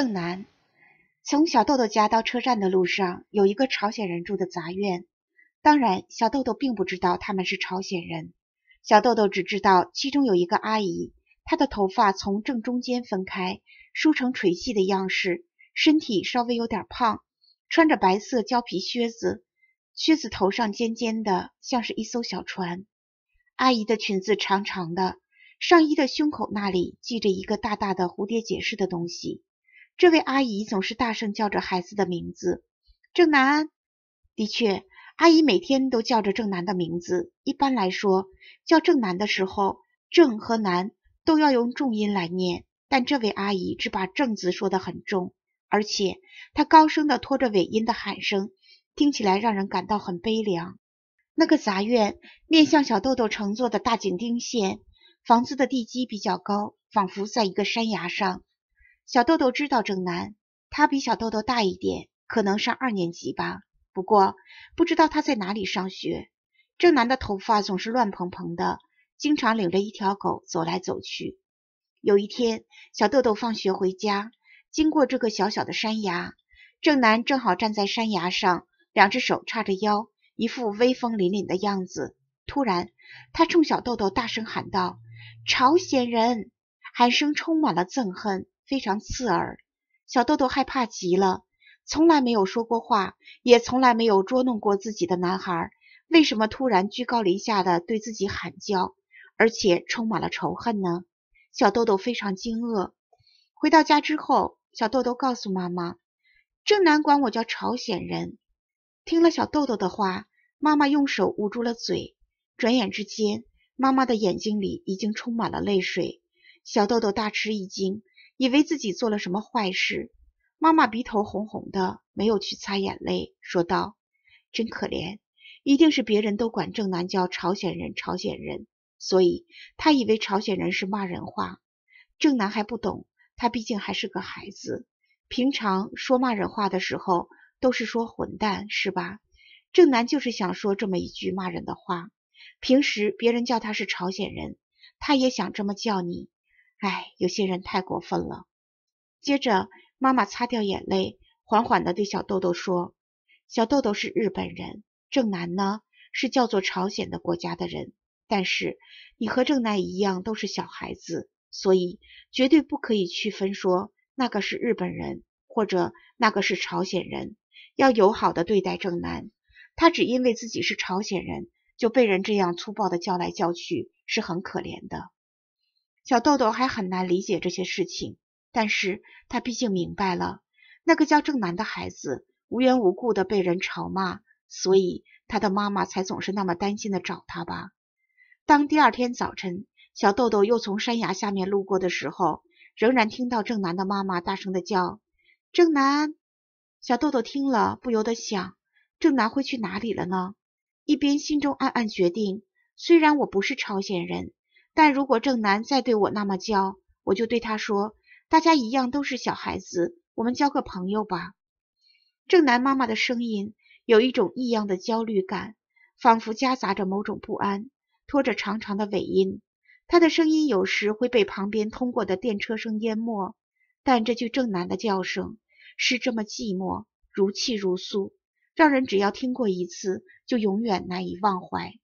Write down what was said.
正南，从小豆豆家到车站的路上，有一个朝鲜人住的杂院。当然，小豆豆并不知道他们是朝鲜人。小豆豆只知道其中有一个阿姨，她的头发从正中间分开，梳成垂髻的样式，身体稍微有点胖，穿着白色胶皮靴子，靴子头上尖尖的，像是一艘小船。阿姨的裙子长长的，上衣的胸口那里系着一个大大的蝴蝶结似的东西。这位阿姨总是大声叫着孩子的名字，正南。的确，阿姨每天都叫着正南的名字。一般来说，叫正南的时候，正和南都要用重音来念。但这位阿姨只把正字说得很重，而且她高声地拖着尾音的喊声，听起来让人感到很悲凉。那个杂院面向小豆豆乘坐的大井町线，房子的地基比较高，仿佛在一个山崖上。小豆豆知道正南，他比小豆豆大一点，可能上二年级吧。不过不知道他在哪里上学。正南的头发总是乱蓬蓬的，经常领着一条狗走来走去。有一天，小豆豆放学回家，经过这个小小的山崖，正南正好站在山崖上，两只手叉着腰，一副威风凛凛的样子。突然，他冲小豆豆大声喊道：“朝鲜人！”喊声充满了憎恨。非常刺耳，小豆豆害怕极了。从来没有说过话，也从来没有捉弄过自己的男孩，为什么突然居高临下的对自己喊叫，而且充满了仇恨呢？小豆豆非常惊愕。回到家之后，小豆豆告诉妈妈：“正南管我叫朝鲜人。”听了小豆豆的话，妈妈用手捂住了嘴。转眼之间，妈妈的眼睛里已经充满了泪水。小豆豆大吃一惊。以为自己做了什么坏事，妈妈鼻头红红的，没有去擦眼泪，说道：“真可怜，一定是别人都管郑楠叫朝鲜人，朝鲜人，所以他以为朝鲜人是骂人话。郑楠还不懂，他毕竟还是个孩子，平常说骂人话的时候都是说混蛋，是吧？郑楠就是想说这么一句骂人的话。平时别人叫他是朝鲜人，他也想这么叫你。”唉，有些人太过分了。接着，妈妈擦掉眼泪，缓缓地对小豆豆说：“小豆豆是日本人，正南呢是叫做朝鲜的国家的人。但是你和正南一样都是小孩子，所以绝对不可以区分说那个是日本人或者那个是朝鲜人。要友好的对待正南，他只因为自己是朝鲜人就被人这样粗暴的叫来叫去，是很可怜的。”小豆豆还很难理解这些事情，但是他毕竟明白了，那个叫正南的孩子无缘无故的被人嘲骂，所以他的妈妈才总是那么担心的找他吧。当第二天早晨，小豆豆又从山崖下面路过的时候，仍然听到正南的妈妈大声的叫：“正南！”小豆豆听了不由得想：正南会去哪里了呢？一边心中暗暗决定，虽然我不是朝鲜人。但如果正南再对我那么娇，我就对他说：“大家一样都是小孩子，我们交个朋友吧。”正南妈妈的声音有一种异样的焦虑感，仿佛夹杂着某种不安，拖着长长的尾音。她的声音有时会被旁边通过的电车声淹没，但这句正南的叫声是这么寂寞，如泣如诉，让人只要听过一次，就永远难以忘怀。